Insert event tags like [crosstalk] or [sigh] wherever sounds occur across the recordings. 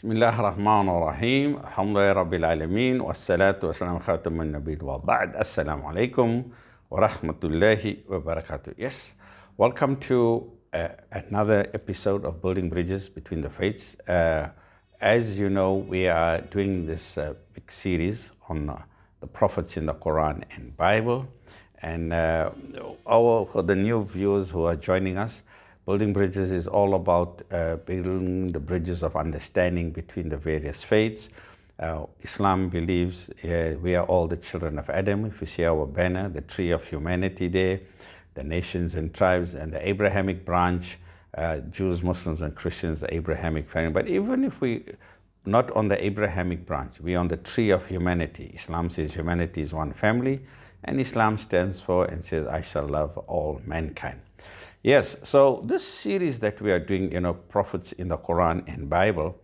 بسم الله الرحمن الرحيم الحمد لله رب العالمين والصلاة والسلام خاتم النبيين وبعد السلام عليكم ورحمة الله وبركاته Yes, welcome to uh, another episode of Building Bridges Between the Faiths uh, As you know, we are doing this uh, big series on uh, the prophets in the Quran and Bible and uh, our, for the new viewers who are joining us Building bridges is all about uh, building the bridges of understanding between the various faiths. Uh, Islam believes uh, we are all the children of Adam. If you see our banner, the tree of humanity there, the nations and tribes, and the Abrahamic branch, uh, Jews, Muslims, and Christians, the Abrahamic family. But even if we not on the Abrahamic branch, we are on the tree of humanity. Islam says humanity is one family, and Islam stands for and says, I shall love all mankind. Yes, so this series that we are doing, you know, prophets in the Quran and Bible,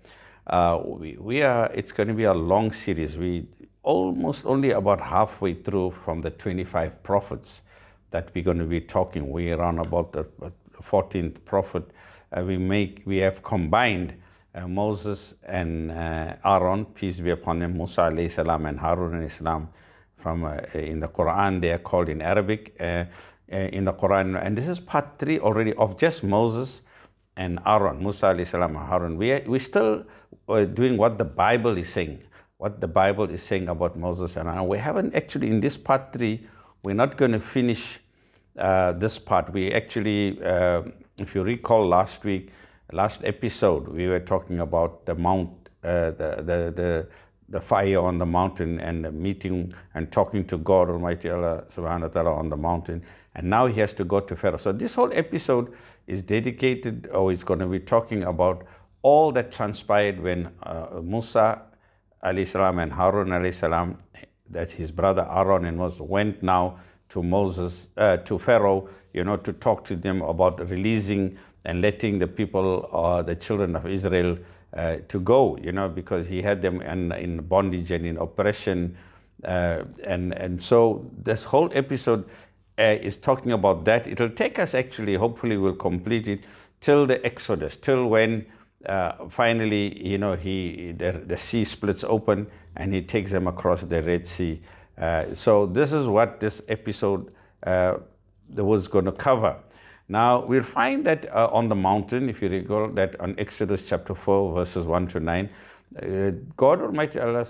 uh, we, we are. It's going to be a long series. We almost only about halfway through from the 25 prophets that we're going to be talking. We are on about the 14th uh, prophet. Uh, we make we have combined uh, Moses and uh, Aaron, peace be upon them, Musa alayhi salam and Harun alayhi Islam from uh, in the Quran. They are called in Arabic. Uh, Eh, in the Quran. And this is part three already of just Moses and Aaron, Musa alayhi salam and Aaron. We, we still eh, doing what the Bible is saying, what the Bible is saying about Moses and Aaron. We haven't actually, in this part three, we're not going to finish uh, this part. We actually, uh, if you recall last week, last episode, we were talking about the Mount, uh, the, the, the, the fire on the mountain and the meeting and talking to God Almighty Allah subhanahu wa ta'ala on the mountain. And now he has to go to Pharaoh. So this whole episode is dedicated or is going to be talking about all that transpired when uh, Musa alayhi salam and Harun alayhi salam, that his brother Aaron and Moses went now to Moses, uh, to Pharaoh, you know, to talk to them about releasing and letting the people, uh, the children of Israel, uh, to go, you know, because he had them in, in bondage and in oppression. Uh, and, and so this whole episode uh, is talking about that. It'll take us actually, hopefully, we'll complete it till the Exodus, till when uh, finally, you know, he, the, the sea splits open and he takes them across the Red Sea. Uh, so this is what this episode uh, was going to cover. Now, we'll find that uh, on the mountain, if you recall that on Exodus chapter 4, verses 1 to 9, uh, God Almighty Allah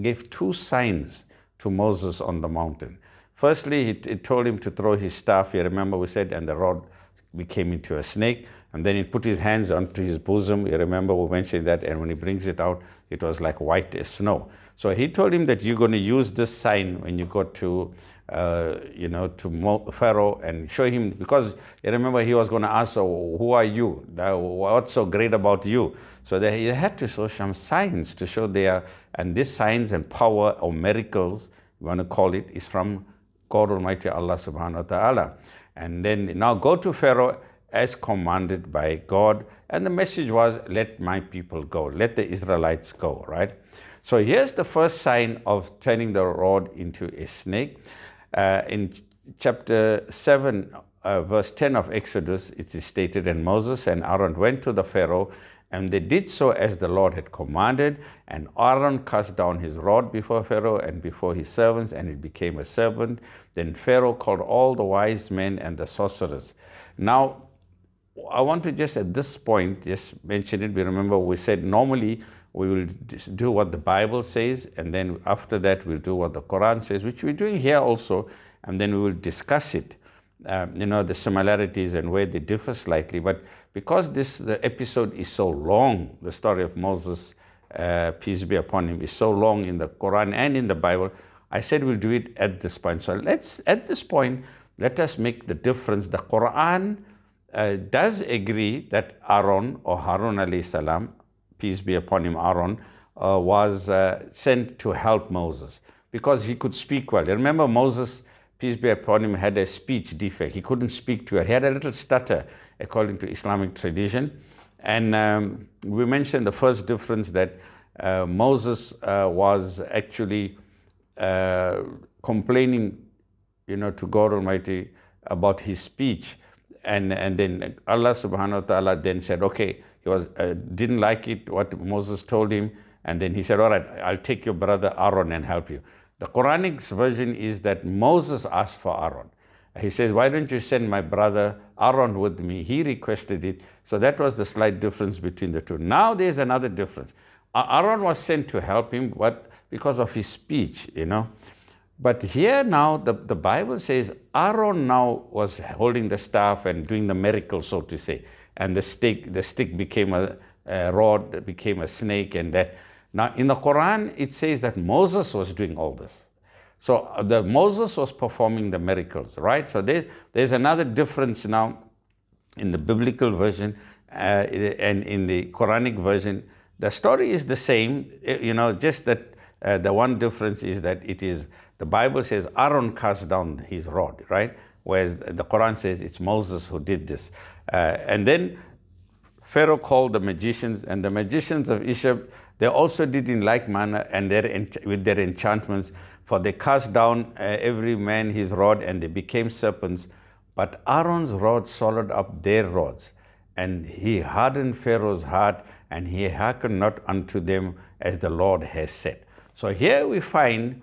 gave two signs to Moses on the mountain. Firstly, he, he told him to throw his staff. You remember we said, and the rod became into a snake. And then he put his hands onto his bosom. You remember we mentioned that. And when he brings it out, it was like white as snow. So he told him that you're going to use this sign when you go to uh, you know, to Pharaoh and show him, because remember he was going to ask, so who are you? What's so great about you? So they had to show some signs to show their, and these signs and power or miracles, you want to call it, is from God Almighty Allah subhanahu wa ta'ala. And then now go to Pharaoh as commanded by God. And the message was, let my people go, let the Israelites go, right? So here's the first sign of turning the rod into a snake. Uh, in chapter 7, uh, verse 10 of Exodus, it is stated, And Moses and Aaron went to the Pharaoh, and they did so as the Lord had commanded. And Aaron cast down his rod before Pharaoh and before his servants, and it became a serpent. Then Pharaoh called all the wise men and the sorcerers. Now, I want to just at this point just mention it. We remember we said normally we will do what the Bible says, and then after that, we'll do what the Quran says, which we're doing here also, and then we will discuss it. Um, you know, the similarities and where they differ slightly. But because this the episode is so long, the story of Moses, uh, peace be upon him, is so long in the Quran and in the Bible, I said we'll do it at this point. So let's, at this point, let us make the difference. The Quran uh, does agree that Aaron or Harun alayhi salam peace be upon him, Aaron, uh, was uh, sent to help Moses because he could speak well. remember, Moses, peace be upon him, had a speech defect. He couldn't speak to well. He had a little stutter, according to Islamic tradition. And um, we mentioned the first difference that uh, Moses uh, was actually uh, complaining, you know, to God Almighty about his speech. And, and then Allah subhanahu wa ta'ala then said, okay, he was, uh, didn't like it, what Moses told him. And then he said, all right, I'll take your brother Aaron and help you. The Quranic version is that Moses asked for Aaron. He says, why don't you send my brother Aaron with me? He requested it. So that was the slight difference between the two. Now there's another difference. Aaron was sent to help him but because of his speech, you know. But here now, the, the Bible says Aaron now was holding the staff and doing the miracle, so to say and the stick the stick became a, a rod that became a snake and that now in the quran it says that moses was doing all this so uh, the moses was performing the miracles right so there's there's another difference now in the biblical version uh, and in the quranic version the story is the same eh, you know just that uh, the one difference is that it is the bible says aaron cast down his rod right whereas the Quran says it's Moses who did this. Uh, and then Pharaoh called the magicians, and the magicians of Egypt, they also did in like manner and their, with their enchantments, for they cast down uh, every man his rod, and they became serpents. But Aaron's rod swallowed up their rods, and he hardened Pharaoh's heart, and he hearkened not unto them as the Lord has said. So here we find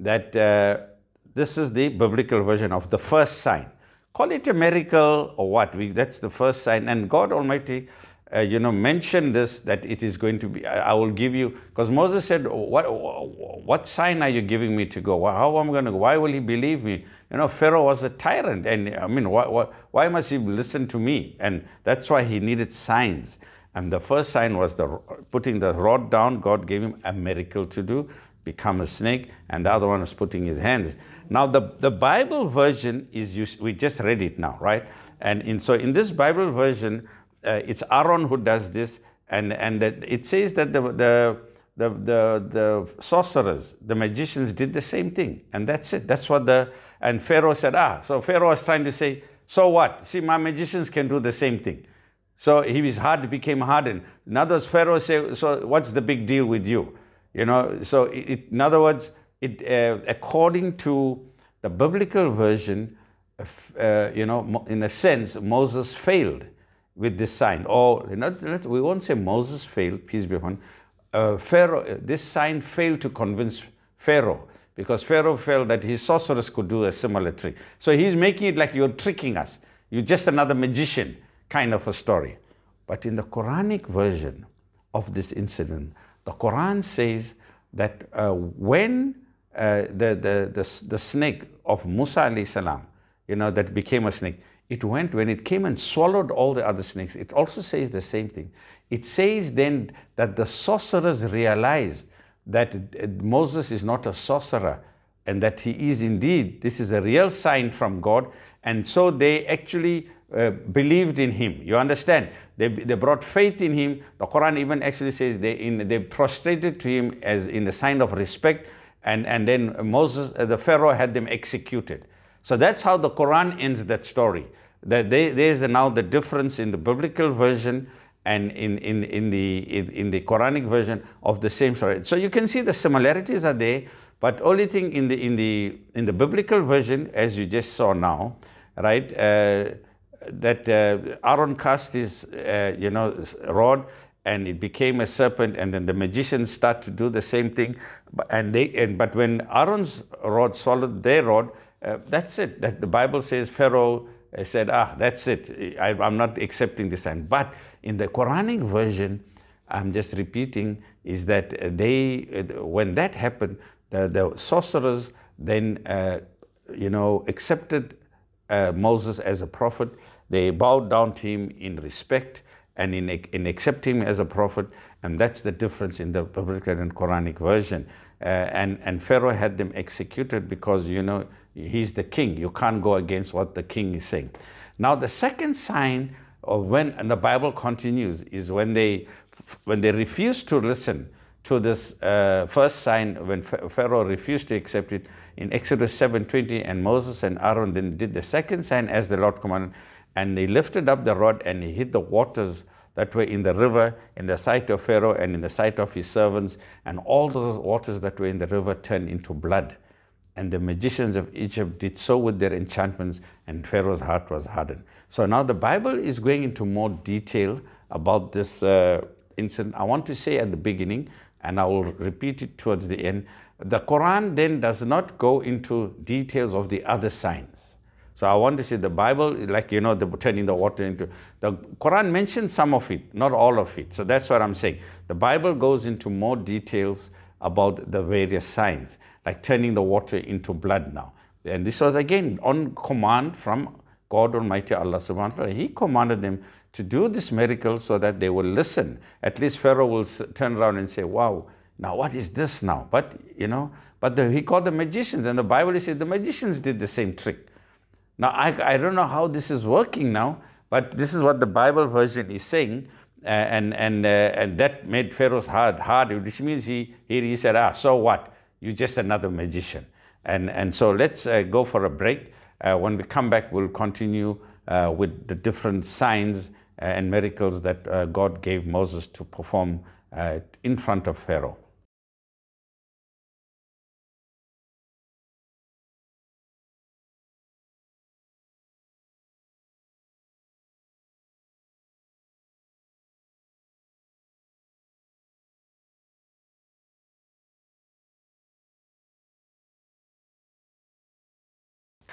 that uh, this is the biblical version of the first sign. Call it a miracle or what, we, that's the first sign. And God Almighty, uh, you know, mentioned this, that it is going to be, I, I will give you, because Moses said, what, what sign are you giving me to go? How am I going to go? Why will he believe me? You know, Pharaoh was a tyrant. And I mean, why, why, why must he listen to me? And that's why he needed signs. And the first sign was the putting the rod down. God gave him a miracle to do, become a snake. And the other one was putting his hands. Now, the, the Bible version is, we just read it now, right? And in, so in this Bible version, uh, it's Aaron who does this, and, and it says that the, the, the, the, the sorcerers, the magicians did the same thing, and that's it. That's what the, and Pharaoh said, ah, so Pharaoh was trying to say, so what? See, my magicians can do the same thing. So his heart became hardened. In other words, Pharaoh said, so what's the big deal with you? You know, so it, in other words, it, uh, according to the biblical version, uh, you know, in a sense, Moses failed with this sign. Or, you know, we won't say Moses failed, peace be upon him. Uh, Pharaoh, this sign failed to convince Pharaoh because Pharaoh felt that his sorceress could do a similar trick. So he's making it like you're tricking us. You're just another magician kind of a story. But in the Quranic version of this incident, the Quran says that uh, when uh, the, the, the, the snake of Musa salam, you know, that became a snake. It went, when it came and swallowed all the other snakes, it also says the same thing. It says then that the sorcerers realized that uh, Moses is not a sorcerer and that he is indeed, this is a real sign from God. And so they actually uh, believed in him. You understand? They, they brought faith in him. The Quran even actually says they, in, they prostrated to him as in the sign of respect and, and then Moses, uh, the Pharaoh had them executed. So that's how the Quran ends that story. That they, there's now the difference in the biblical version and in, in, in, the, in, in the Quranic version of the same story. So you can see the similarities are there, but only thing in the, in the, in the biblical version, as you just saw now, right, uh, that uh, Aaron cast his, uh, you know, rod and it became a serpent and then the magicians start to do the same thing and they and but when aaron's rod swallowed their rod uh, that's it that the bible says pharaoh uh, said ah that's it I, am not accepting this sign but in the quranic version i'm just repeating is that they uh, when that happened the, the sorcerers then uh, you know accepted uh, moses as a prophet they bowed down to him in respect and in, in accepting him as a prophet. And that's the difference in the biblical and Quranic version. Uh, and, and Pharaoh had them executed because, you know, he's the king. You can't go against what the king is saying. Now, the second sign of when, and the Bible continues, is when they, when they refuse to listen to this uh, first sign when Pharaoh refused to accept it in Exodus 7:20 and Moses and Aaron then did the second sign as the Lord commanded and he lifted up the rod and he hit the waters that were in the river, in the sight of Pharaoh and in the sight of his servants. And all those waters that were in the river turned into blood. And the magicians of Egypt did so with their enchantments, and Pharaoh's heart was hardened. So now the Bible is going into more detail about this uh, incident. I want to say at the beginning, and I will repeat it towards the end the Quran then does not go into details of the other signs. So I want to see the Bible, like, you know, the, turning the water into, the Quran mentions some of it, not all of it. So that's what I'm saying. The Bible goes into more details about the various signs, like turning the water into blood now. And this was again on command from God Almighty Allah subhanahu wa ta'ala. He commanded them to do this miracle so that they will listen. At least Pharaoh will turn around and say, wow, now what is this now? But, you know, but the, he called the magicians and the Bible says the magicians did the same trick. Now, I, I don't know how this is working now, but this is what the Bible version is saying. Uh, and, and, uh, and that made Pharaoh's heart hard, which means he, he, he said, ah, so what? You're just another magician. And, and so let's uh, go for a break. Uh, when we come back, we'll continue uh, with the different signs uh, and miracles that God gave Moses to perform in front of Pharaoh.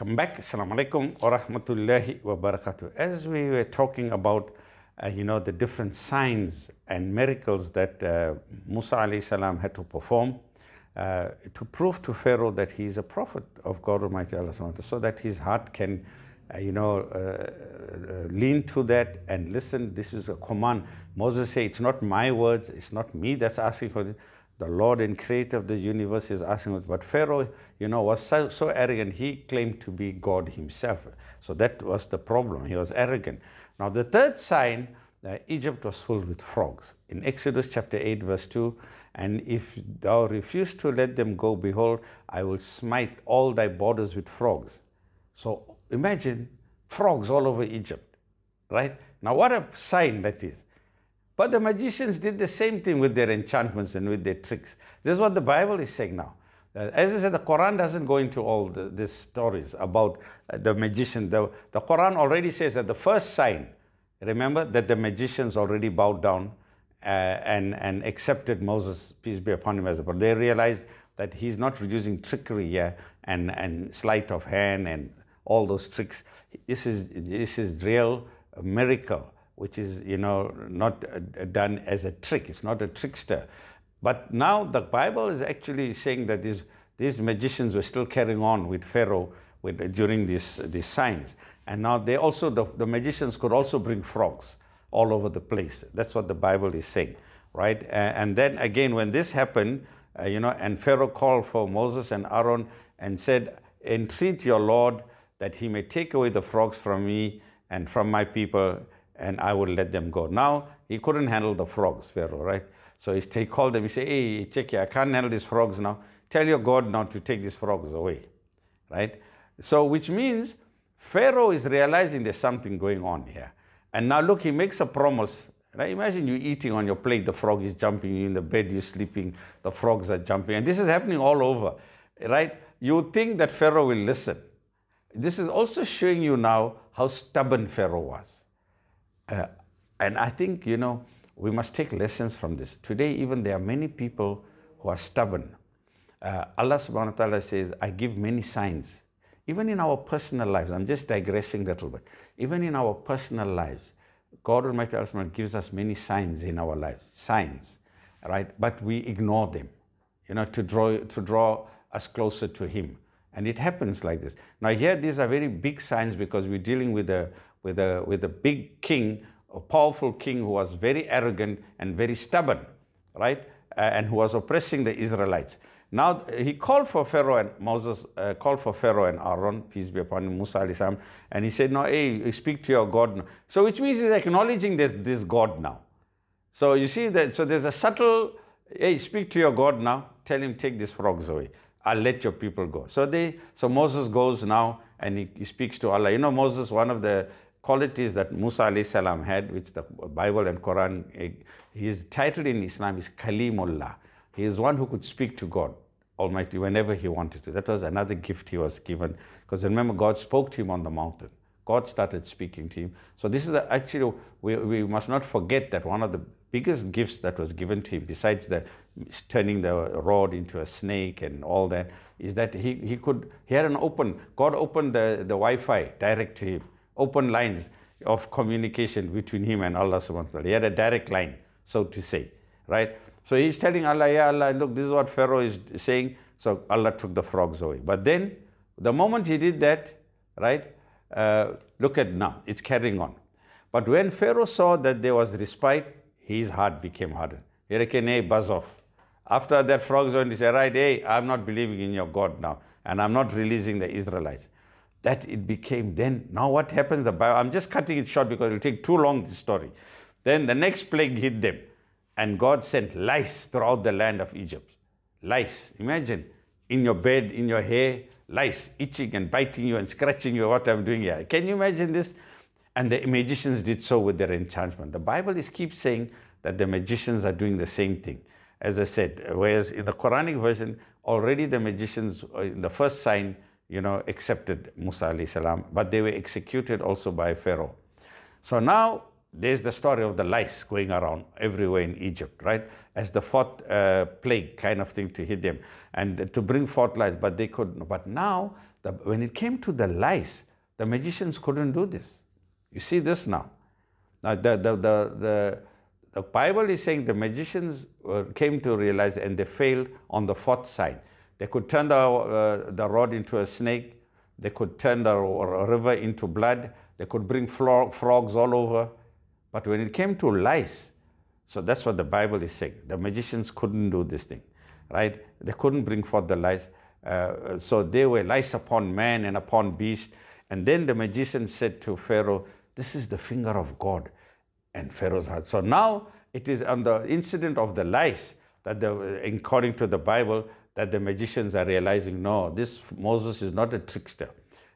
Welcome back. Assalamu alaikum wa rahmatullahi wa barakatuh. As we were talking about, uh, you know, the different signs and miracles that uh, Musa alayhi salam had to perform uh, to prove to Pharaoh that he is a prophet of God Almighty Allah so that his heart can, uh, you know, uh, uh, lean to that and listen. This is a command. Moses say, it's not my words, it's not me that's asking for this, the Lord and creator of the universe is asking But Pharaoh, you know, was so, so arrogant, he claimed to be God himself. So that was the problem. He was arrogant. Now, the third sign, uh, Egypt was filled with frogs. In Exodus chapter 8, verse 2, and if thou refuse to let them go, behold, I will smite all thy borders with frogs. So imagine frogs all over Egypt, right? Now, what a sign that is. But the magicians did the same thing with their enchantments and with their tricks. This is what the Bible is saying now. Uh, as I said, the Quran doesn't go into all the, these stories about uh, the magician. The, the Quran already says that the first sign, remember, that the magicians already bowed down uh, and, and accepted Moses, peace be upon him, as a prophet. They realized that he's not using trickery here and, and sleight of hand and all those tricks. This is, this is real miracle which is, you know, not uh, done as a trick. It's not a trickster. But now the Bible is actually saying that these, these magicians were still carrying on with Pharaoh with, during these, these signs. And now they also, the, the magicians could also bring frogs all over the place. That's what the Bible is saying, right? and then again, when this happened, uh, you know, and Pharaoh called for Moses and Aaron and said, entreat your Lord that he may take away the frogs from me and from my people and I would let them go. Now, he couldn't handle the frogs, Pharaoh, right? So he called them, he said, hey, check here, I can't handle these frogs now. Tell your God now to take these frogs away, right? So, which means Pharaoh is realizing there's something going on here. And now look, he makes a promise. Imagine you eating on your plate, the frog is jumping, you in the bed, you're sleeping, the frogs are jumping. And this is happening all over, right? You think that Pharaoh will listen. This is also showing you now how stubborn Pharaoh was uh, and I think, you know, we must take lessons from this. Today, even there are many people who are stubborn. Uh, Allah subhanahu wa ta'ala says, I give many signs. Even in our personal lives, I'm just digressing a little bit. Even in our personal lives, God Almighty Allah gives us many signs in our lives, signs, right? But we ignore them, you know, to draw, to draw us closer to Him. And it happens like this. Now, here, these are very big signs because we're dealing with a, with a, with a big king, a powerful king who was very arrogant and very stubborn, right? Uh, and who was oppressing the Israelites. Now he called for Pharaoh and Moses uh, called for Pharaoh and Aaron, peace be upon him, Musa al-Islam, and he said, "No, hey, speak to your God." So which means he's acknowledging this this God now. So you see that. So there's a subtle, hey, speak to your God now. Tell him take these frogs away. I'll let your people go. So they, so Moses goes now and he, he speaks to Allah. You know, Moses, one of the qualities that Musa alayhi salam had, which the Bible and Quran, his eh, title in Islam is Kalimullah. He is one who could speak to God Almighty whenever he wanted to. That was another gift he was given. Because remember, God spoke to him on the mountain. God started speaking to him. So this is actually, we, we must not forget that one of the biggest gifts that was given to him, besides the turning the rod into a snake and all that, is that he, he could, he had an open, God opened the, the Wi-Fi direct to him open lines of communication between him and Allah subhanahu wa ta'ala. He had a direct line, so to say, right? So he's telling Allah, yeah, Allah, look, this is what Pharaoh is saying. So Allah took the frogs away. But then, the moment he did that, right, uh, look at now, it's carrying on. But when Pharaoh saw that there was respite, his heart became hardened. He reckoned, hey, buzz off. After that, frogs went, he said, right, hey, I'm not believing in your God now, and I'm not releasing the Israelites that it became then. Now what happens? The Bible, I'm just cutting it short because it'll take too long, this story. Then the next plague hit them, and God sent lice throughout the land of Egypt. Lice. Imagine in your bed, in your hair, lice itching and biting you and scratching you, what I'm doing here. Can you imagine this? And the magicians did so with their enchantment. The Bible is keep saying that the magicians are doing the same thing. As I said, whereas in the Quranic version, already the magicians uh, in the first sign you know, accepted Musa alayhi salam, but they were executed also by Pharaoh. So now there's the story of the lice going around everywhere in Egypt, right? As the fourth uh, plague kind of thing to hit them and to bring forth lice, but they couldn't. But now, the, when it came to the lice, the magicians couldn't do this. You see this now. Now, the, the, the, the, the Bible is saying the magicians uh, came to realize and they failed on the fourth sign. They could turn the, uh, the rod into a snake. They could turn the river into blood. They could bring frogs all over. But when it came to lice, so that's what the Bible is saying. The magicians couldn't do this thing, right? They couldn't bring forth the lice. Uh, so there were lice upon man and upon beast. And then the magician said to Pharaoh, This is the finger of God. And Pharaoh's heart. So now it is on the incident of the lice that, the, according to the Bible, that the magicians are realizing, no, this Moses is not a trickster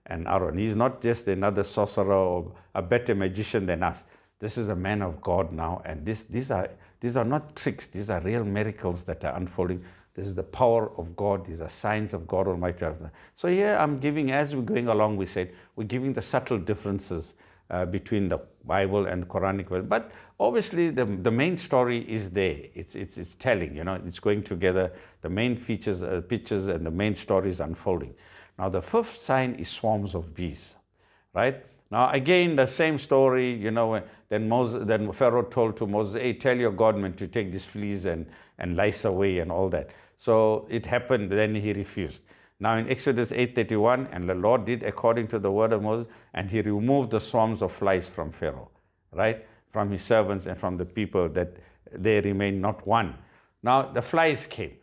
and Aaron. He's not just another sorcerer or a better magician than us. This is a man of God now, and this, these, are, these are not tricks. These are real miracles that are unfolding. This is the power of God. These are signs of God Almighty. So here I'm giving, as we're going along, we said, we're giving the subtle differences uh, between the Bible and Quranic verse. But obviously, the, the main story is there. It's, it's, it's telling, you know, it's going together. The main features, uh, pictures and the main story is unfolding. Now, the fifth sign is swarms of bees, right? Now, again, the same story, you know, then, Moses, then Pharaoh told to Moses, hey, tell your godmen to take these fleas and, and lice away and all that. So it happened, then he refused. Now in Exodus 8:31, and the Lord did according to the word of Moses, and he removed the swarms of flies from Pharaoh, right? From his servants and from the people that they remained not one. Now the flies came.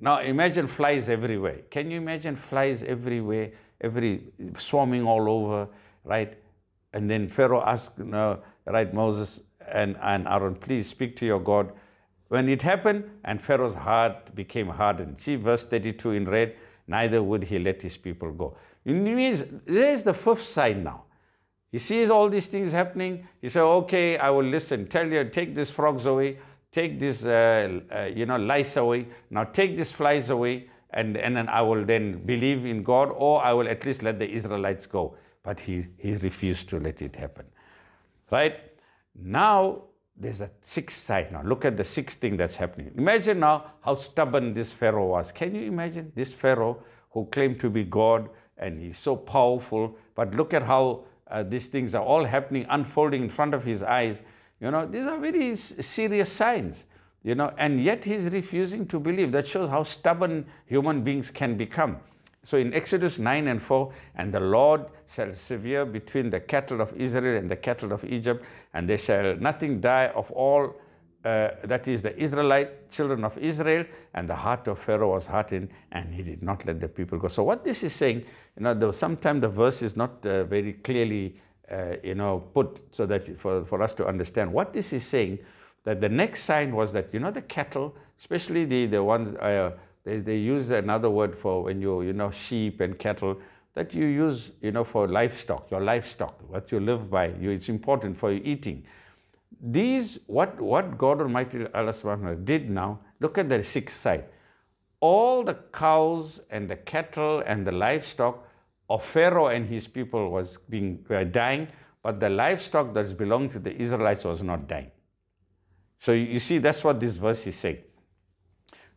Now imagine flies everywhere. Can you imagine flies everywhere, every swarming all over, right? And then Pharaoh asked, no, right, Moses and, and Aaron, please speak to your God. When it happened, and Pharaoh's heart became hardened. See verse 32 in red neither would he let his people go. It means there is the fifth side now. He sees all these things happening. He said, okay, I will listen. Tell you, take these frogs away. Take these, uh, uh, you know, lice away. Now take these flies away. And, and then I will then believe in God or I will at least let the Israelites go. But he, he refused to let it happen. Right? Now, there's a sixth side now. Look at the sixth thing that's happening. Imagine now how stubborn this Pharaoh was. Can you imagine this Pharaoh who claimed to be God and he's so powerful? But look at how uh, these things are all happening, unfolding in front of his eyes. You know, these are very serious signs, you know, and yet he's refusing to believe. That shows how stubborn human beings can become. So in Exodus 9 and 4, and the Lord shall sever between the cattle of Israel and the cattle of Egypt, and they shall nothing die of all, uh, that is the Israelite children of Israel, and the heart of Pharaoh was hardened, and he did not let the people go. So what this is saying, you know, sometimes the verse is not uh, very clearly, uh, you know, put so that for, for us to understand. What this is saying, that the next sign was that, you know, the cattle, especially the, the ones uh, they, they use another word for when you, you know, sheep and cattle that you use, you know, for livestock, your livestock, what you live by. You, it's important for your eating. These, what, what God Almighty Allah subhanahu did now, look at the sixth side. All the cows and the cattle and the livestock of Pharaoh and his people was being dying, but the livestock that belonged to the Israelites was not dying. So you see, that's what this verse is saying.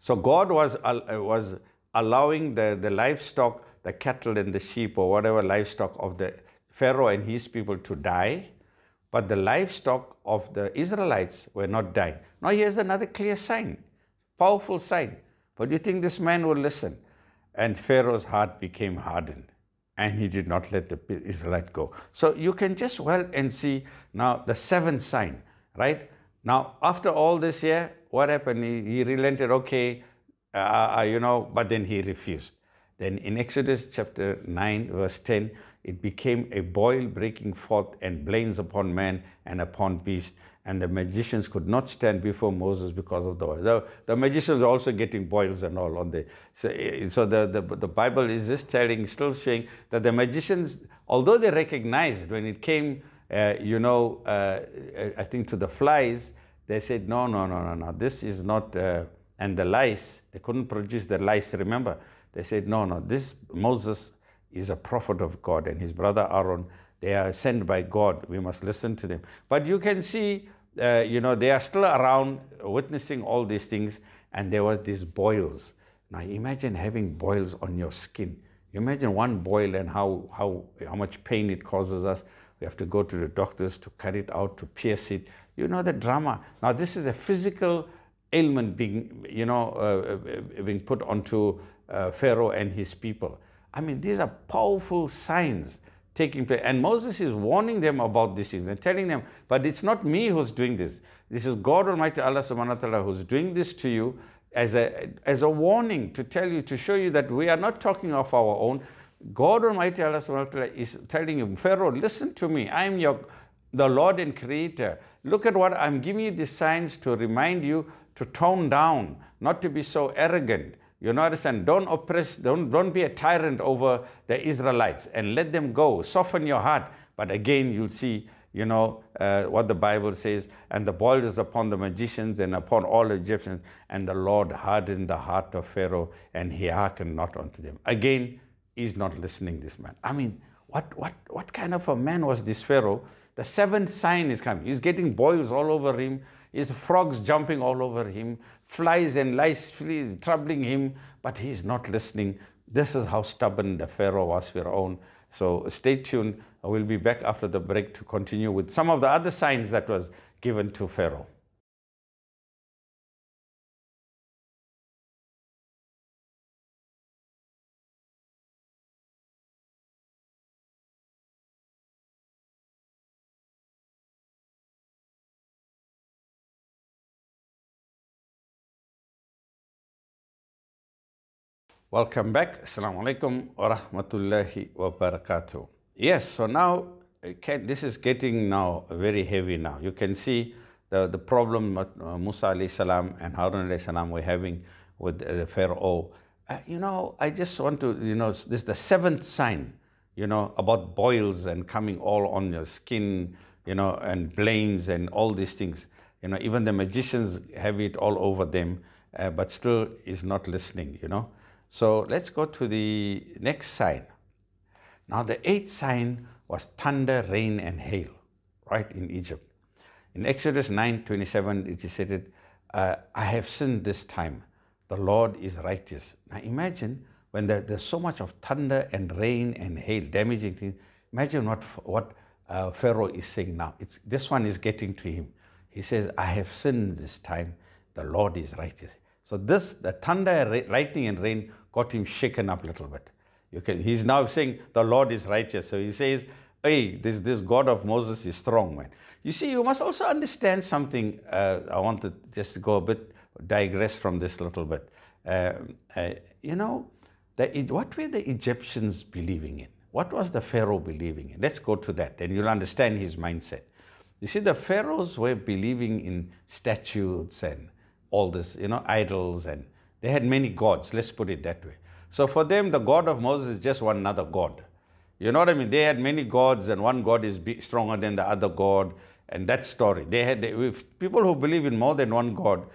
So God was, uh, was allowing the, the livestock, the cattle and the sheep or whatever livestock of the Pharaoh and his people to die, but the livestock of the Israelites were not dying. Now here's another clear sign, powerful sign. But do you think this man will listen? And Pharaoh's heart became hardened and he did not let the Israelite go. So you can just well and see now the seventh sign, right? Now, after all this here, what happened? He, he relented, okay, uh, uh, uh, you know, but then he refused. Then in Exodus chapter 9, verse 10, it became a boil breaking forth and blains upon man and upon beast. And the magicians could not stand before Moses because of the oil. The, the magicians are also getting boils and all on the. So, eh, so the, the, the Bible is just telling, still saying that the magicians, although they recognized when it came, uh, you know, uh, I think to the flies, they said, no, no, no, no, no, this is not, uh, and the lice, they couldn't produce the lice, remember? They said, no, no, this Moses is a prophet of God and his brother Aaron, they are sent by God. We must listen to them. But you can see, uh, you know, they are still around witnessing all these things, and there was these boils. Now imagine having boils on your skin. You imagine one boil and how, how, how much pain it causes us. We have to go to the doctors to cut it out, to pierce it, you know the drama. Now this is a physical ailment being, you know, uh, uh, being put onto uh, Pharaoh and his people. I mean, these are powerful signs taking place. And Moses is warning them about these things and telling them, but it's not me who's doing this. This is God Almighty Allah subhanahu wa ta'ala who's doing this to you as a, as a warning to tell you, to show you that we are not talking of our own. God Almighty Allah subhanahu wa ta'ala is telling you, Pharaoh, listen to me. I am your the Lord and Creator. Look at what I'm giving you these signs to remind you to tone down, not to be so arrogant. You I'm saying? don't oppress, don't, don't be a tyrant over the Israelites and let them go. Soften your heart. But again, you'll see, you know, uh, what the Bible says, and the boils is upon the magicians and upon all Egyptians, and the Lord hardened the heart of Pharaoh, and he hearkened not unto them. Again, he's not listening, this man. I mean, what, what, what kind of a man was this Pharaoh the seventh sign is coming. He's getting boils all over him. His frogs jumping all over him. Flies and lice fleas troubling him. But he's not listening. This is how stubborn the Pharaoh was, Pharaoh. So stay tuned. We'll be back after the break to continue with some of the other signs that was given to Pharaoh. Welcome back. Assalamu alaikum wa rahmatullahi wa barakatuh. Yes, so now uh, can, this is getting now very heavy now. You can see the, the problem that uh, Musa salam and Harun alayhi salam were having with uh, Pharaoh. Uh, you know, I just want to, you know, this is the seventh sign, you know, about boils and coming all on your skin, you know, and blains and all these things. You know, even the magicians have it all over them, uh, but still is not listening, you know. So let's go to the next sign. Now the eighth sign was thunder, rain, and hail, right in Egypt. In Exodus 9:27, it is stated, uh, "I have sinned this time. The Lord is righteous." Now imagine when there, there's so much of thunder and rain and hail damaging things. Imagine what what uh, Pharaoh is saying now. It's, this one is getting to him. He says, "I have sinned this time. The Lord is righteous." So this, the thunder, lightning and rain got him shaken up a little bit. You can, he's now saying the Lord is righteous. So he says, hey, this, this God of Moses is strong, man. You see, you must also understand something. Uh, I want to just go a bit, digress from this a little bit. Uh, uh, you know, the, what were the Egyptians believing in? What was the Pharaoh believing in? Let's go to that, then you'll understand his mindset. You see, the Pharaohs were believing in statues and all this, you know, idols and they had many gods, let's put it that way. So for them, the God of Moses is just one another God. You know what I mean? They had many gods and one God is stronger than the other God and that story. They had, they, people who believe in more than one God,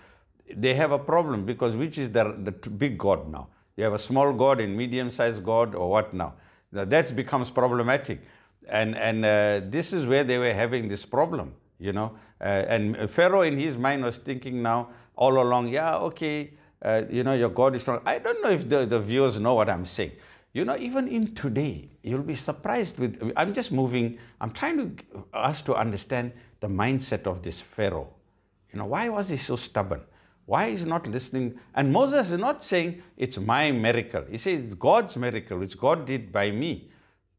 they have a problem because which is the, the big God now? You have a small God and medium-sized God or what now? Now that becomes problematic. And, and uh, this is where they were having this problem, you know. Uh, and Pharaoh in his mind was thinking now, all along, yeah, okay, uh, you know, your God is strong. I don't know if the, the viewers know what I'm saying. You know, even in today, you'll be surprised with, I'm just moving, I'm trying to us to understand the mindset of this Pharaoh. You know, why was he so stubborn? Why is not listening? And Moses is not saying it's my miracle. He says it's God's miracle, which God did by me.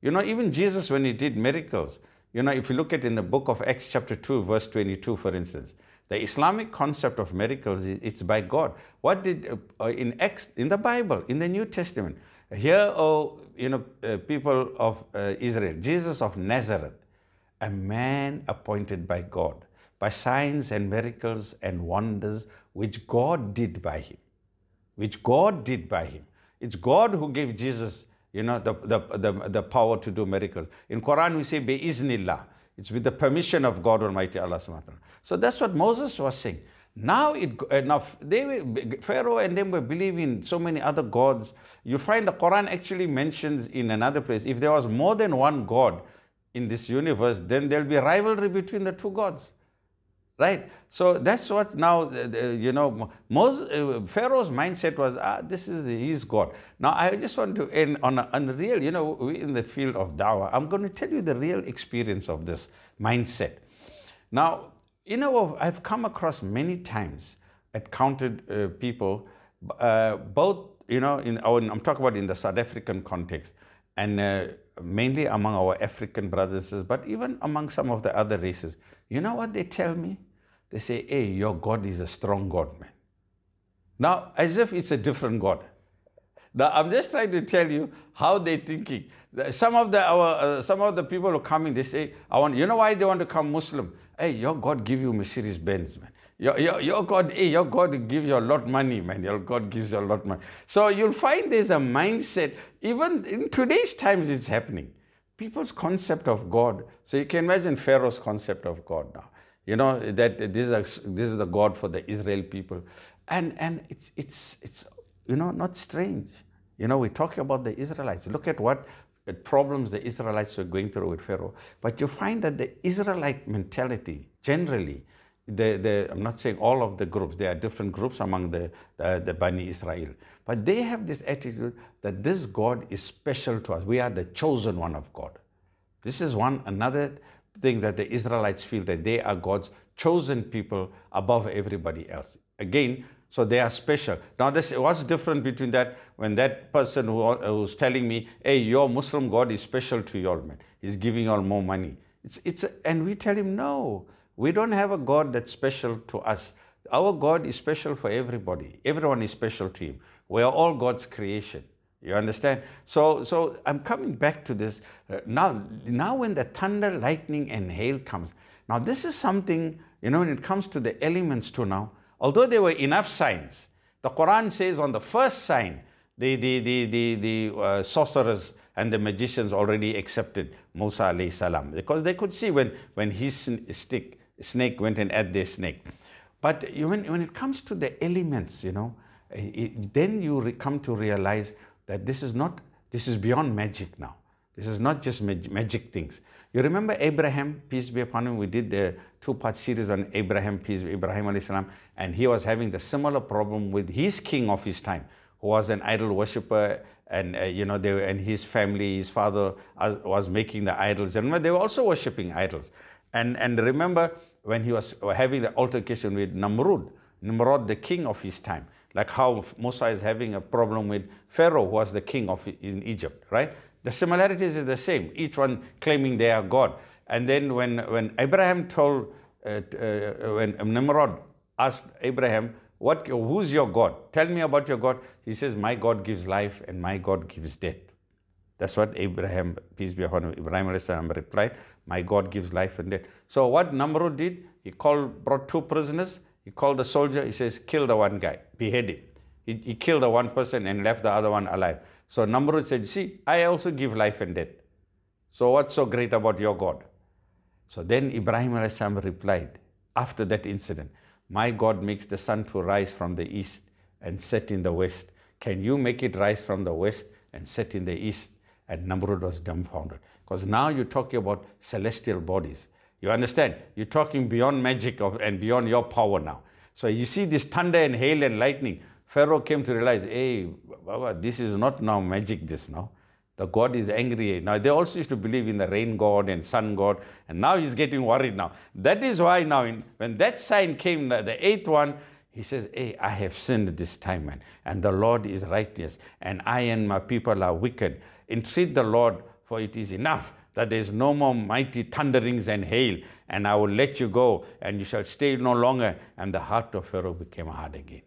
You know, even Jesus, when he did miracles, you know, if you look at in the book of Acts chapter 2, verse 22, for instance, the Islamic concept of miracles, it's by God. What did, uh, in, X, in the Bible, in the New Testament, here, oh, you know, uh, people of uh, Israel, Jesus of Nazareth, a man appointed by God, by signs and miracles and wonders which God did by him, which God did by him. It's God who gave Jesus, you know, the, the, the, the power to do miracles. In Quran, we say, Be Iznillah. It's with the permission of God Almighty Allah subhanahu wa ta'ala. So that's what Moses was saying. Now it uh, now they were, Pharaoh and them were believing so many other gods. You find the Quran actually mentions in another place if there was more than one god in this universe, then there'll be rivalry between the two gods right? So that's what now, uh, uh, you know, Moses, uh, Pharaoh's mindset was, ah, this is, he's God. Now, I just want to end on a, on real, you know, we in the field of dawah, I'm going to tell you the real experience of this mindset. Now, you know, I've come across many times encountered counted uh, people, uh, both, you know, in our, oh, I'm talking about in the South African context, and uh, mainly among our African brothers, but even among some of the other races. You know what they tell me? They say, hey, your God is a strong God, man. Now, as if it's a different God. Now, I'm just trying to tell you how they're thinking. Some of the, our, uh, some of the people who are coming, they say, I want, you know why they want to come Muslim? Hey, your God give you Mercedes Benz, man. Your, your, your God, hey, your God gives you a lot money, man. Your God gives you a lot money. So you'll find there's a mindset, even in today's times, it's happening. People's concept of God. So you can imagine Pharaoh's concept of God now you know that this is this is the god for the israel people and and it's it's it's you know not strange you know we talk about the israelites look at what uh, problems the israelites were going through with pharaoh but you find that the israelite mentality generally the, the, I'm not saying all of the groups, there are different groups among the, uh, the Bani Israel, but they have this attitude that this God is special to us. We are the chosen one of God. This is one another thing that the Israelites feel that they are God's chosen people above everybody else. Again, so they are special. Now, this, what's different between that when that person who, who's telling me, hey, your Muslim God is special to y'all, man. He's giving y'all more money. It's, it's, and we tell him, no, we don't have a God that's special to us. Our God is special for everybody. Everyone is special to him. We are all God's creation. You understand? So, so I'm coming back to this. Uh, now, now when the thunder, lightning and hail comes, now this is something, you know, when it comes to the elements too now, although there were enough signs, the Quran says on the first sign, the, the, the, the, the uh, sorcerers and the magicians already accepted Musa alayhi salam because they could see when, when his stick, snake went and ate their snake. But when, when it comes to the elements, you know, eh, it, then you come to realize that this is not, this is beyond magic now. This is not just mag magic things. You remember Abraham, peace be upon him, we did a two-part series on Abraham, peace be, Abraham alayhi and he was having the similar problem with his king of his time, who was an idol worshipper, and uh, you know, they were, and his family, his father was making the idols, and they were also worshiping idols. And, and remember when he was having the altercation with Namrud, Namrud, the king of his time, like how Musa is having a problem with Pharaoh, who was the king of in Egypt, right? The similarities is the same, each one claiming they are God. And then when, when Abraham told, uh, uh, when Nimrod asked Abraham, what, who's your God? Tell me about your God. He says, my God gives life and my God gives death. That's what Abraham, peace be upon him, Abraham replied, my God gives life and death. So what Namrud did, he called, brought two prisoners, he called the soldier, he says, kill the one guy. He, he killed the one person and left the other one alive. So Namrud said, See, I also give life and death. So what's so great about your God? So then Ibrahim alayhi replied, after that incident, My God makes the sun to rise from the east and set in the west. Can you make it rise from the west and set in the east? And Namrud was dumbfounded. Because now you're talking about celestial bodies. You understand? You're talking beyond magic of, and beyond your power now. So you see this thunder and hail and lightning. Pharaoh came to realize, hey, Baba, this is not now magic, this now. The God is angry. Now, they also used to believe in the rain God and sun God, and now he's getting worried now. That is why now, in, when that sign came, the eighth one, he says, Hey, I have sinned this time, man, and the Lord is righteous, and I and my people are wicked. Entreat the Lord, for it is enough that there is no more mighty thunderings and hail, and I will let you go, and you shall stay no longer. And the heart of Pharaoh became hard again.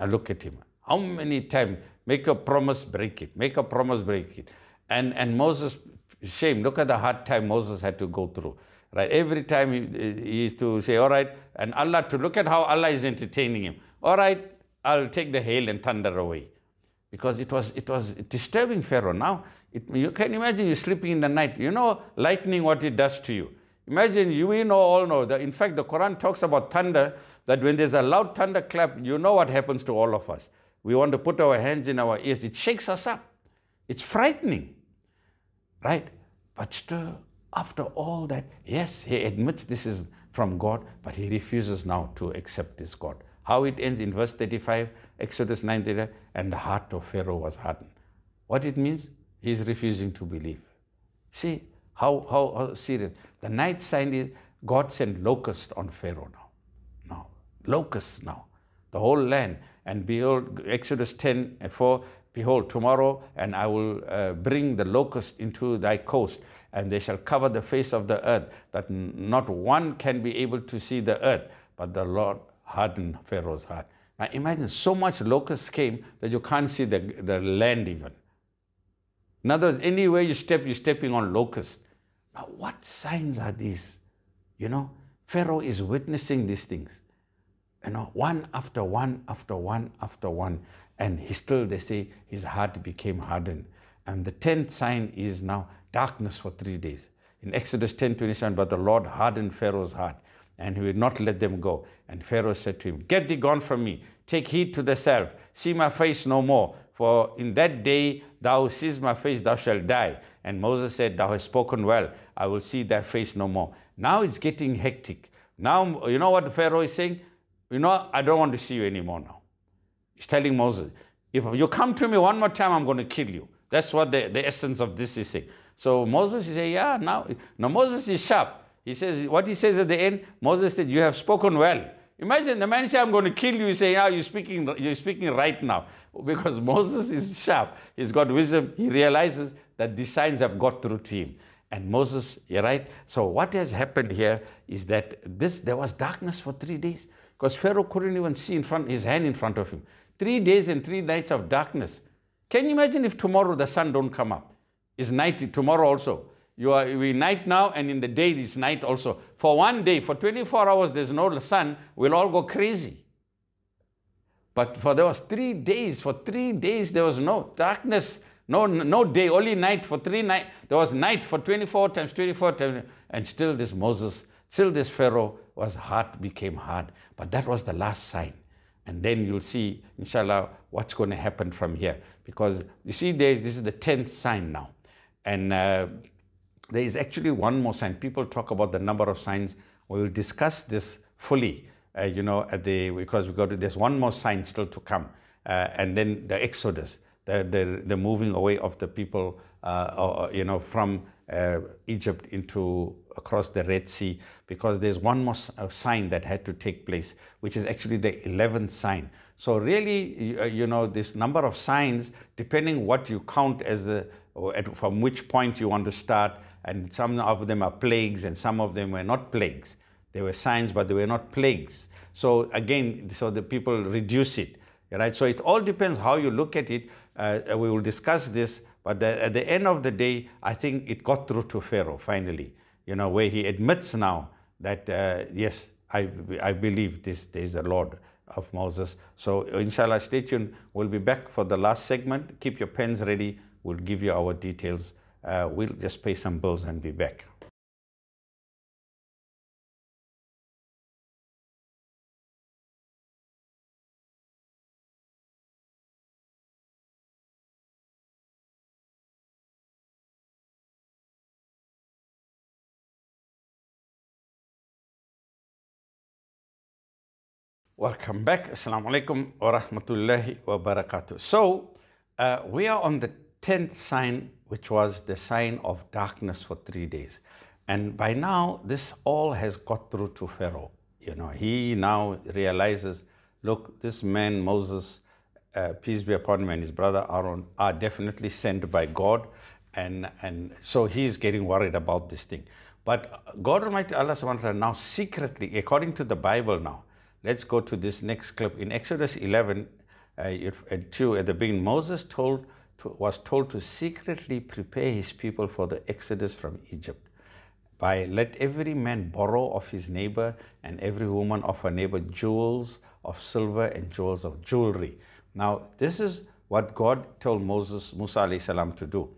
Now look at him. How many times make a promise, break it, make a promise, break it. And, and Moses, shame, look at the hard time Moses had to go through. Right, every time he, he used to say, all right, and Allah to look at how Allah is entertaining him. All right, I'll take the hail and thunder away because it was, it was disturbing Pharaoh. Now it, you can imagine you sleeping in the night. You know lightning, what it does to you. Imagine you we know all know that. In fact, the Quran talks about thunder, that when there's a loud thunder clap, you know what happens to all of us. We want to put our hands in our ears. It shakes us up. It's frightening. Right? But still, after all that, yes, he admits this is from God, but he refuses now to accept this God. How it ends in verse 35, Exodus 9 and the heart of Pharaoh was hardened. What it means? He's refusing to believe. See how, how, how serious. The night sign is God sent locusts on Pharaoh now. Now, locusts now, the whole land. And behold, Exodus 10 and uh, 4, behold, tomorrow, and I will uh, bring the locusts into thy coast, and they shall cover the face of the earth, that not one can be able to see the earth. But the Lord hardened Pharaoh's heart. Now imagine so much locusts came that you can't see the, the land even. In other words, anywhere you step, you're stepping on locusts. Now, what signs are these? You know, Pharaoh is witnessing these things. You know, one after one after one after one. And he still, they say, his heart became hardened. And the tenth sign is now darkness for three days. In Exodus 10 27, but the Lord hardened Pharaoh's heart, and he would not let them go. And Pharaoh said to him, Get thee gone from me. Take heed to thyself. See my face no more, for in that day thou seest my face, thou shalt die. And Moses said, Thou hast spoken well, I will see thy face no more. Now it's getting hectic. Now, you know what Pharaoh is saying? You know, I don't want to see you anymore now. He's telling Moses, If you come to me one more time, I'm going to kill you. That's what the, the essence of this is saying. So Moses is saying, Yeah, now, now Moses is sharp. He says, What he says at the end, Moses said, You have spoken well. Imagine the man say, I'm going to kill you, say, oh, you're speaking, you're speaking right now. Because [laughs] Moses is sharp. He's got wisdom. He realizes that these signs have got through to him. And Moses, you're right. So what has happened here is that this there was darkness for three days. Because Pharaoh couldn't even see in front, his hand in front of him. Three days and three nights of darkness. Can you imagine if tomorrow the sun don't come up? It's night tomorrow also? You are we night now and in the day this night also. For one day, for 24 hours, there's no sun, we'll all go crazy. But for there was three days, for three days there was no darkness, no, no day, only night for three night. There was night for 24 times 24 times, and still this Moses, still this Pharaoh was heart became hard. But that was the last sign. And then you'll see, inshallah, what's going to happen from here. Because you see, this is the 10th sign now. And uh, there is actually one more sign. People talk about the number of signs. We will discuss this fully, uh, you know, at the because we got to, there's one more sign still to come, uh, and then the exodus, the, the, the moving away of the people, uh, or, you know, from uh, Egypt into across the Red Sea, because there's one more uh, sign that had to take place, which is actually the eleventh sign. So really, you uh, know, this number of signs, depending what you count as the from which point you want to start and some of them are plagues and some of them were not plagues. They were signs, but they were not plagues. So again, so the people reduce it, right? So it all depends how you look at it. Uh, we will discuss this, but the, at the end of the day, I think it got through to Pharaoh finally, you know, where he admits now that, uh, yes, I, I believe this, there is a Lord of Moses. So inshallah, stay tuned. We'll be back for the last segment. Keep your pens ready. We'll give you our details uh, we'll just pay some bills and be back. Welcome back. Assalamu alaikum wa rahmatullahi wa barakatuh. So, uh, we are on the tenth sign, which was the sign of darkness for three days. And by now, this all has got through to Pharaoh. You know, he now realizes look, this man Moses, uh, peace be upon him, and his brother Aaron are definitely sent by God. And, and so he's getting worried about this thing. But God Almighty Allah subhanahu wa ta'ala now secretly, according to the Bible now, let's go to this next clip. In Exodus 11, uh, 2 at the beginning, Moses told to, was told to secretly prepare his people for the exodus from Egypt by let every man borrow of his neighbor and every woman of her neighbor jewels of silver and jewels of jewelry. Now, this is what God told Moses, Musa salam to do.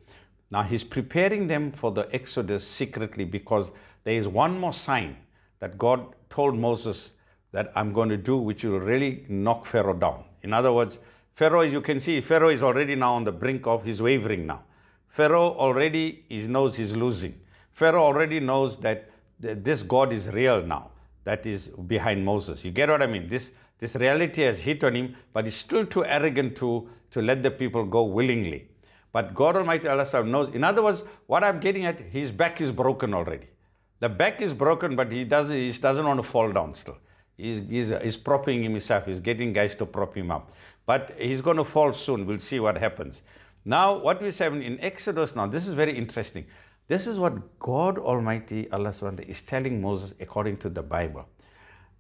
Now, he's preparing them for the Exodus secretly because there is one more sign that God told Moses that I'm going to do, which will really knock Pharaoh down. In other words, Pharaoh, as you can see, Pharaoh is already now on the brink of, he's wavering now. Pharaoh already knows he's losing. Pharaoh already knows that this God is real now, that is behind Moses. You get what I mean? This, this reality has hit on him, but he's still too arrogant to, to let the people go willingly. But God Almighty Allah knows. In other words, what I'm getting at, his back is broken already. The back is broken, but he doesn't, he doesn't want to fall down still. He's, he's, he's propping himself, he's getting guys to prop him up but he's going to fall soon. We'll see what happens. Now, what we say in Exodus now, this is very interesting. This is what God Almighty, Allah SWT, is telling Moses according to the Bible.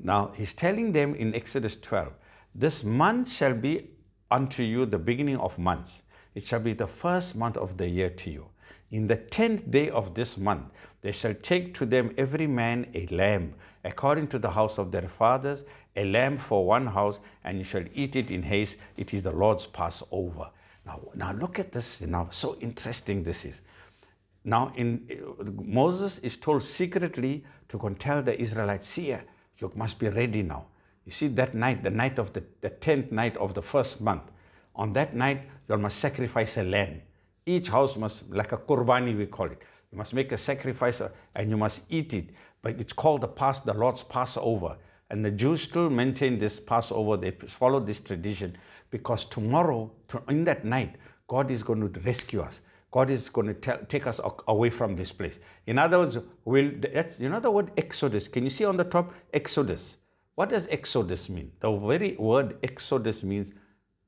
Now, he's telling them in Exodus 12, this month shall be unto you the beginning of months. It shall be the first month of the year to you. In the tenth day of this month, they shall take to them every man a lamb, according to the house of their fathers, a lamb for one house, and you shall eat it in haste. It is the Lord's Passover. Now, now look at this. Now, so interesting this is. Now, in uh, Moses is told secretly to tell the Israelites, see, you must be ready now. You see, that night, the night of the, the tenth night of the first month, on that night, you must sacrifice a lamb. Each house must, like a kurbani, we call it. You must make a sacrifice uh, and you must eat it. But it's called the Pass, the Lord's Passover. And the Jews still maintain this Passover, they follow this tradition because tomorrow, in that night, God is going to rescue us. God is going to take us away from this place. In other words, will you know the word Exodus? Can you see on the top Exodus? What does Exodus mean? The very word Exodus means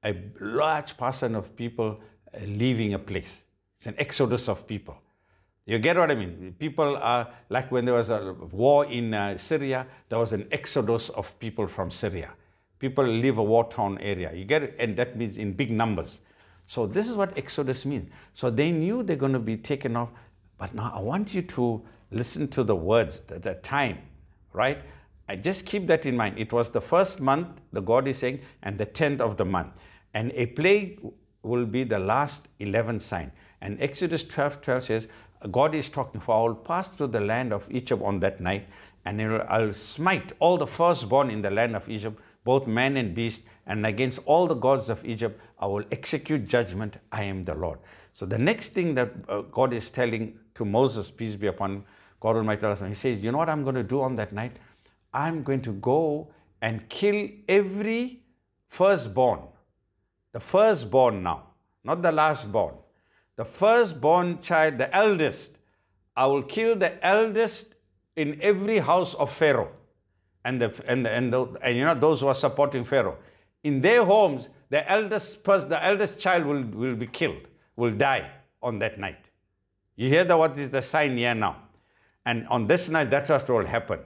a large portion of people leaving a place. It's an exodus of people. You get what I mean? People are, like when there was a war in uh, Syria, there was an exodus of people from Syria. People leave a war-torn area. You get it? And that means in big numbers. So this is what exodus means. So they knew they're going to be taken off. But now I want you to listen to the words, the, the time, right? I just keep that in mind. It was the first month, the God is saying, and the 10th of the month. And a plague will be the last eleventh sign. And Exodus 12, 12 says, God is talking, for I will pass through the land of Egypt on that night, and I'll smite all the firstborn in the land of Egypt, both man and beast, and against all the gods of Egypt, I will execute judgment. I am the Lord. So the next thing that uh, God is telling to Moses, peace be upon him, God Almighty, he says, you know what I'm going to do on that night? I'm going to go and kill every firstborn. The firstborn now, not the lastborn the firstborn child, the eldest, I will kill the eldest in every house of Pharaoh. And, the, and, the, and, the, and you know, those who are supporting Pharaoh. In their homes, the eldest person, the eldest child will, will be killed, will die on that night. You hear the, what is the sign here now. And on this night, that's what will happen.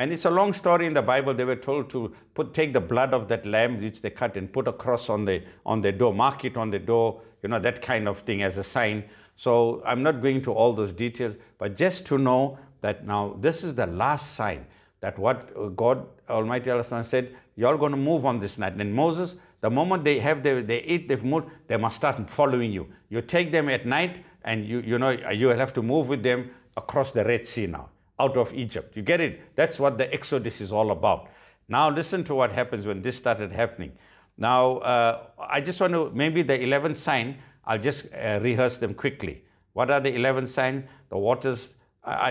And it's a long story in the Bible. They were told to put, take the blood of that lamb which they cut and put a cross on the on the door, mark it on the door, you know, that kind of thing as a sign. So I'm not going to all those details, but just to know that now this is the last sign that what uh, God Almighty Allah said, you're going to move on this night. And Moses, the moment they have their, they eat, they food, they must start following you. You take them at night and you, you know, you'll have to move with them across the Red Sea now out of Egypt. You get it? That's what the Exodus is all about. Now, listen to what happens when this started happening. Now, uh, I just want to, maybe the 11th sign, I'll just uh, rehearse them quickly. What are the 11 signs? The waters.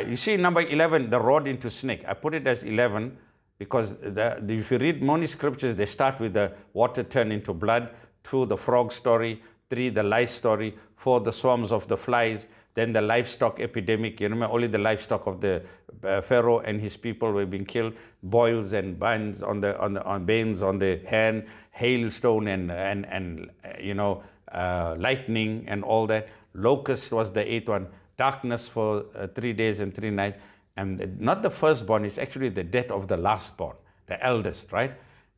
you see, number 11, the rod into snake. I put it as 11 because the, the, if you read many scriptures, they start with the water turned into blood, two, the frog story, three, the lice story, four, the swarms of the flies, then the livestock epidemic, you remember only the livestock of the uh, Pharaoh and his people were being killed. Boils and burns on the, on the on banes on the hand, hailstone and, and, and uh, you know, uh, lightning and all that. Locust was the eighth one. Darkness for uh, three days and three nights. And not the firstborn, it's actually the death of the lastborn, the eldest, right?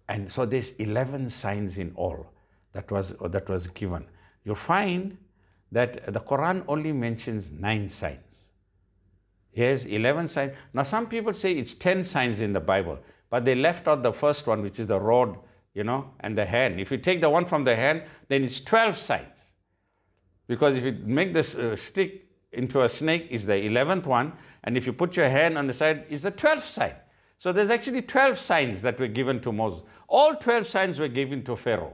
And so there's 11 signs in all that was, that was given. You'll find that the Quran only mentions nine signs. Yes, 11 signs. Now, some people say it's 10 signs in the Bible, but they left out the first one, which is the rod, you know, and the hand. If you take the one from the hand, then it's 12 signs. Because if you make this uh, stick into a snake, is the 11th one, and if you put your hand on the side, is the 12th sign. So there's actually 12 signs that were given to Moses. All 12 signs were given to Pharaoh.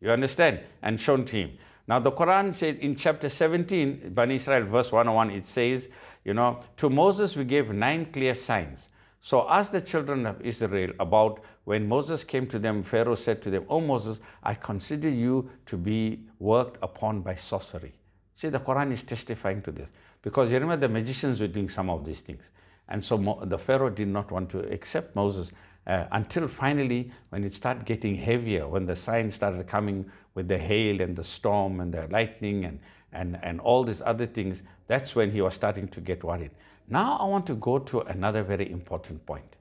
You understand? And shown to him. Now the Quran said in chapter 17, Bani Israel, verse 101, it says, you know, to Moses we gave nine clear signs. So ask the children of Israel about when Moses came to them, Pharaoh said to them, "Oh Moses, I consider you to be worked upon by sorcery. See, the Quran is testifying to this. Because you remember the magicians were doing some of these things. And so the Pharaoh did not want to accept Moses uh, until finally when it started getting heavier, when the signs started coming with the hail and the storm and the lightning and, and, and all these other things, that's when he was starting to get worried. Now I want to go to another very important point,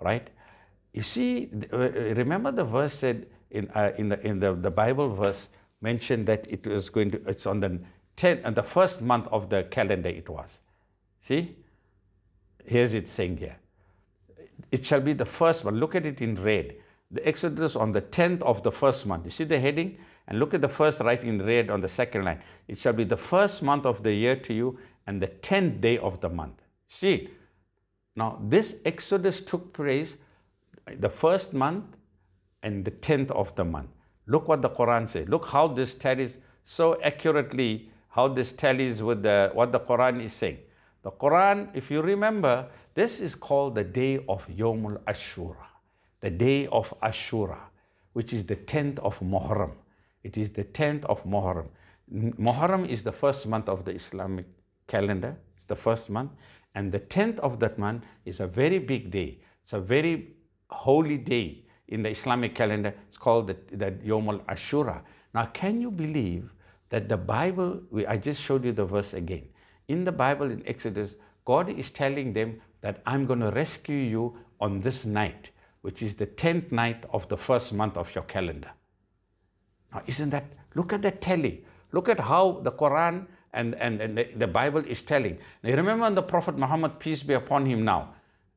right? You see, uh, uh, remember the verse said in, uh, in, the, in the, the Bible verse mentioned that it was going to, it's on the 10th, and the first month of the calendar it was. See? Here's it saying here. It shall be the first one. Look at it in red. The Exodus on the 10th of the first month. You see the heading? And look at the first writing in red on the second line. It shall be the first month of the year to you and the 10th day of the month. See? Now, this Exodus took place the first month and the 10th of the month. Look what the Quran says. Look how this tallies so accurately, how this tallies with the, what the Quran is saying. The Quran, if you remember, this is called the day of Yomul Ashura, the day of Ashura, which is the 10th of Muharram. It is the 10th of Muharram. Muharram is the first month of the Islamic calendar, it's the first month, and the 10th of that month is a very big day. It's a very holy day in the Islamic calendar. It's called the, the Yom al Ashura. Now, can you believe that the Bible, I just showed you the verse again in the Bible in Exodus, God is telling them that I'm going to rescue you on this night, which is the 10th night of the first month of your calendar. Now, isn't that, look at that telly. Look at how the Quran and, and, and the, the Bible is telling. Now, you remember the Prophet Muhammad, peace be upon him now.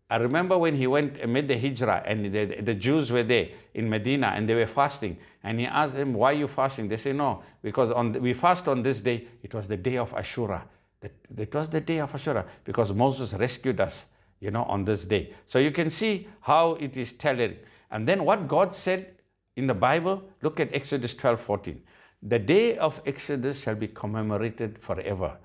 I remember when he went and made the hijrah and the, the Jews were there in Medina and they were fasting. And he asked them, why are you fasting? They say, no, because on the, we fast on this day. It was the day of Ashura. That, that was the day of Ashura because Moses rescued us, you know, on this day. So you can see how it is telling. And then what God said in the Bible, look at Exodus 12, 14. The day of Exodus shall be commemorated forever.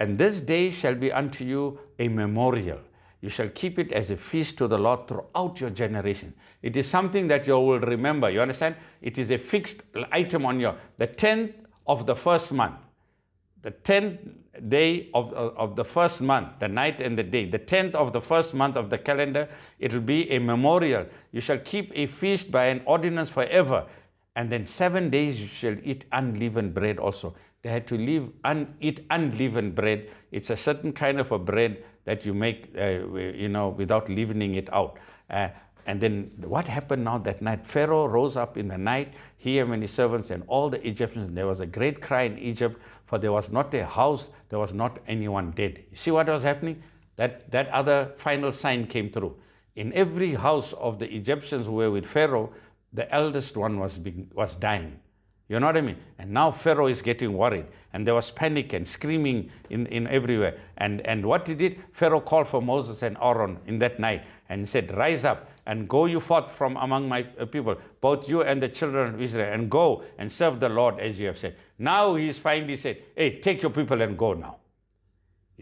And this day shall be unto you a memorial. You shall keep it as a feast to the Lord throughout your generation. It is something that you will remember. You understand? It is a fixed item on your, the 10th of the first month the 10th day of, of, the first month, the night and the day, the 10th of the first month of the calendar, it will be a memorial. You shall keep a feast by an ordinance forever. And then seven days you shall eat unleavened bread also. They had to leave un, eat unleavened bread. It's a certain kind of a bread that you make, uh, you know, without leavening it out. Uh, and then what happened now that night? Pharaoh rose up in the night, he and his servants and all the Egyptians. There was a great cry in Egypt, for there was not a house, there was not anyone dead. You see what was happening? That, that other final sign came through. In every house of the Egyptians who were with Pharaoh, the eldest one was, being, was dying. You know what I mean? And now Pharaoh is getting worried. And there was panic and screaming in, in everywhere. And, and what he did, Pharaoh called for Moses and Aaron in that night and said, Rise up and go you forth from among my uh, people, both you and the children of Israel, and go and serve the Lord as you have said. Now he is finally said, Hey, take your people and go now.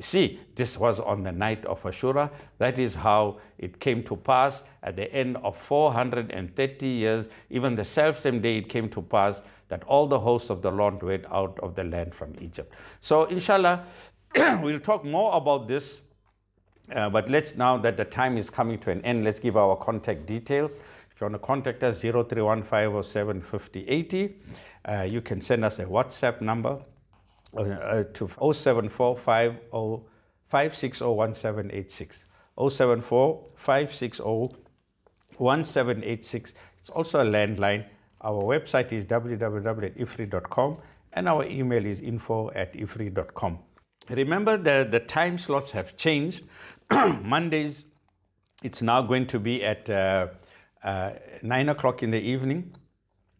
You see, this was on the night of Ashura. That is how it came to pass at the end of 430 years, even the self-same day it came to pass that all the hosts of the Lord went out of the land from Egypt. So inshallah, [clears throat] we'll talk more about this, uh, but let's now that the time is coming to an end, let's give our contact details. If you want to contact us, 0315 uh, you can send us a WhatsApp number, uh, uh, to 074 0745601786. 074 560 1786. It's also a landline. Our website is www.ifri.com and our email is info at ifri.com. Remember the, the time slots have changed. [clears throat] Mondays, it's now going to be at uh, uh, 9 o'clock in the evening.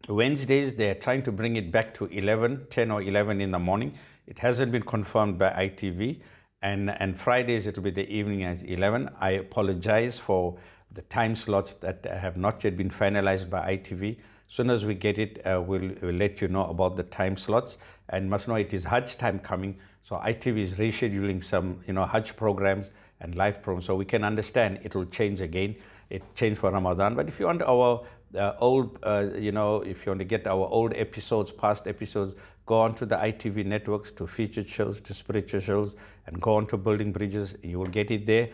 Wednesdays, they're trying to bring it back to 11, 10 or 11 in the morning. It hasn't been confirmed by ITV. And, and Fridays, it'll be the evening as 11. I apologize for the time slots that have not yet been finalized by ITV. As soon as we get it, uh, we'll, we'll, let you know about the time slots. And must know it is Hajj time coming, so ITV is rescheduling some, you know, Hajj programs and live programs. So we can understand it will change again. It changed for Ramadan, but if you want our uh, old, uh, you know, if you want to get our old episodes, past episodes, go on to the ITV networks, to featured shows, to spiritual shows, and go on to Building Bridges. You will get it there.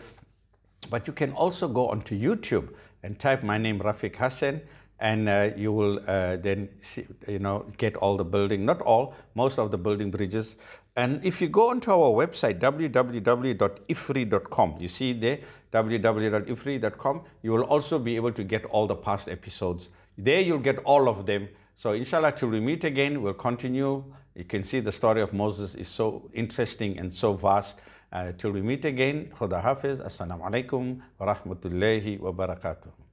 But you can also go onto YouTube and type my name, Rafiq Hassan, and uh, you will uh, then see, you know get all the building not all most of the building bridges and if you go onto our website www.ifri.com you see there www.ifri.com you will also be able to get all the past episodes there you'll get all of them so inshallah till we meet again we'll continue you can see the story of Moses is so interesting and so vast uh, till we meet again khuda hafiz assalamu alaikum wa rahmatullahi wa barakatuh